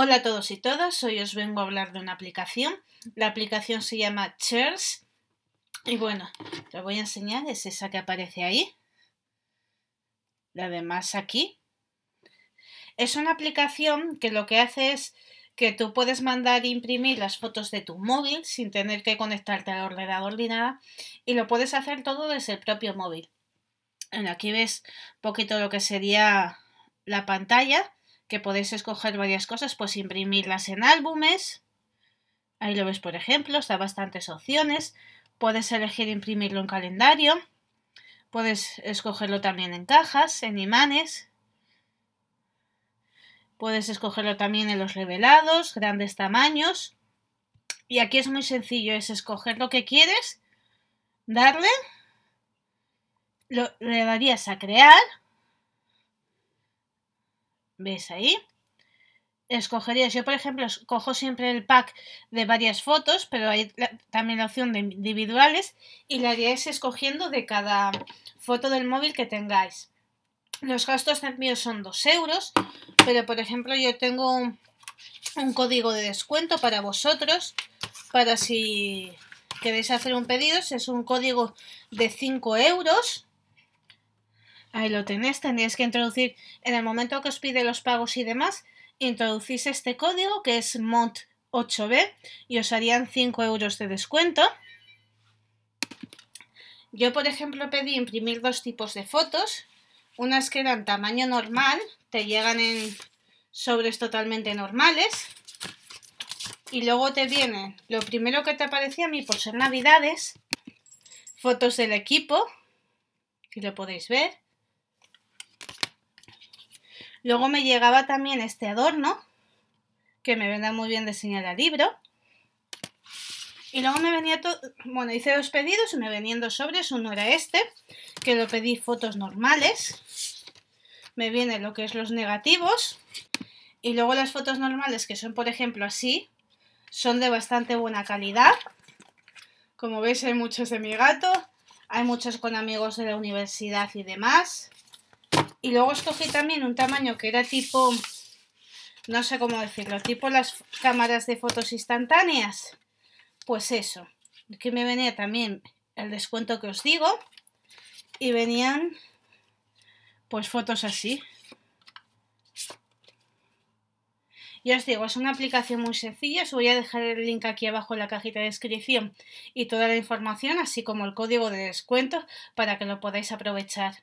Hola a todos y todas, hoy os vengo a hablar de una aplicación. La aplicación se llama Chairs y bueno, la voy a enseñar, es esa que aparece ahí. La demás aquí. Es una aplicación que lo que hace es que tú puedes mandar e imprimir las fotos de tu móvil sin tener que conectarte al ordenador ni nada y lo puedes hacer todo desde el propio móvil. aquí ves un poquito lo que sería la pantalla que podéis escoger varias cosas, pues imprimirlas en álbumes. Ahí lo ves, por ejemplo, está bastantes opciones. Puedes elegir imprimirlo en calendario. Puedes escogerlo también en cajas, en imanes. Puedes escogerlo también en los revelados, grandes tamaños. Y aquí es muy sencillo, es escoger lo que quieres, darle, lo, le darías a crear ¿Veis ahí? Escogerías, yo por ejemplo, cojo siempre el pack de varias fotos, pero hay también la opción de individuales y la haríais escogiendo de cada foto del móvil que tengáis. Los gastos míos son 2 euros, pero por ejemplo yo tengo un, un código de descuento para vosotros, para si queréis hacer un pedido, es un código de 5 euros Ahí lo tenéis, tendréis que introducir en el momento que os pide los pagos y demás, introducís este código que es mod 8 b y os harían 5 euros de descuento. Yo, por ejemplo, pedí imprimir dos tipos de fotos, unas que eran tamaño normal, te llegan en sobres totalmente normales y luego te viene lo primero que te aparecía a mí por ser navidades, fotos del equipo, si lo podéis ver, Luego me llegaba también este adorno, que me vendrá muy bien de al libro. Y luego me venía todo, bueno, hice dos pedidos y me venían dos sobres, uno era este, que lo pedí fotos normales, me viene lo que es los negativos, y luego las fotos normales, que son por ejemplo así, son de bastante buena calidad, como veis hay muchos de mi gato, hay muchos con amigos de la universidad y demás, y luego escogí también un tamaño que era tipo, no sé cómo decirlo, tipo las cámaras de fotos instantáneas. Pues eso, que me venía también el descuento que os digo. Y venían pues fotos así. Y os digo, es una aplicación muy sencilla. Os voy a dejar el link aquí abajo en la cajita de descripción y toda la información, así como el código de descuento para que lo podáis aprovechar.